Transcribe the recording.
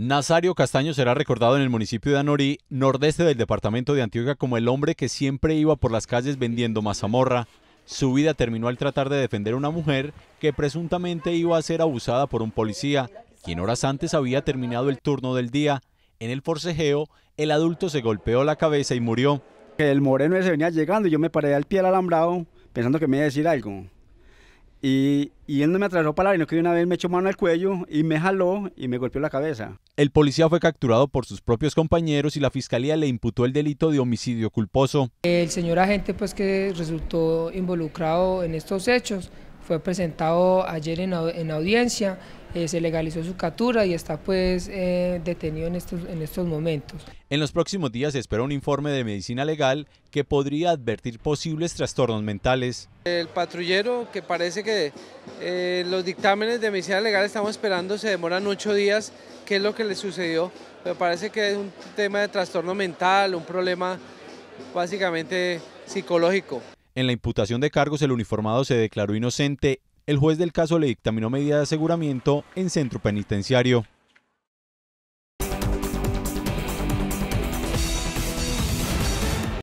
Nazario Castaño será recordado en el municipio de Anorí, nordeste del departamento de Antioquia, como el hombre que siempre iba por las calles vendiendo mazamorra. Su vida terminó al tratar de defender a una mujer que presuntamente iba a ser abusada por un policía, quien horas antes había terminado el turno del día. En el forcejeo, el adulto se golpeó la cabeza y murió. El moreno se venía llegando y yo me paré al pie al alambrado pensando que me iba a decir algo. Y, él no me para la arena, que una vez me echó mano al cuello y me jaló y me golpeó la cabeza. El policía fue capturado por sus propios compañeros y la fiscalía le imputó el delito de homicidio culposo. El señor agente pues que resultó involucrado en estos hechos fue presentado ayer en, audiencia, eh, se legalizó su captura y está pues eh, detenido en estos, momentos. En los próximos días se espera un informe de medicina legal que podría advertir posibles trastornos mentales. El patrullero que parece que eh, los dictámenes de medicina legal estamos esperando se demoran ocho días, qué es lo que le sucedió, Me parece que es un tema de trastorno mental, un problema básicamente psicológico. En la imputación de cargos, el uniformado se declaró inocente. El juez del caso le dictaminó medida de aseguramiento en centro penitenciario.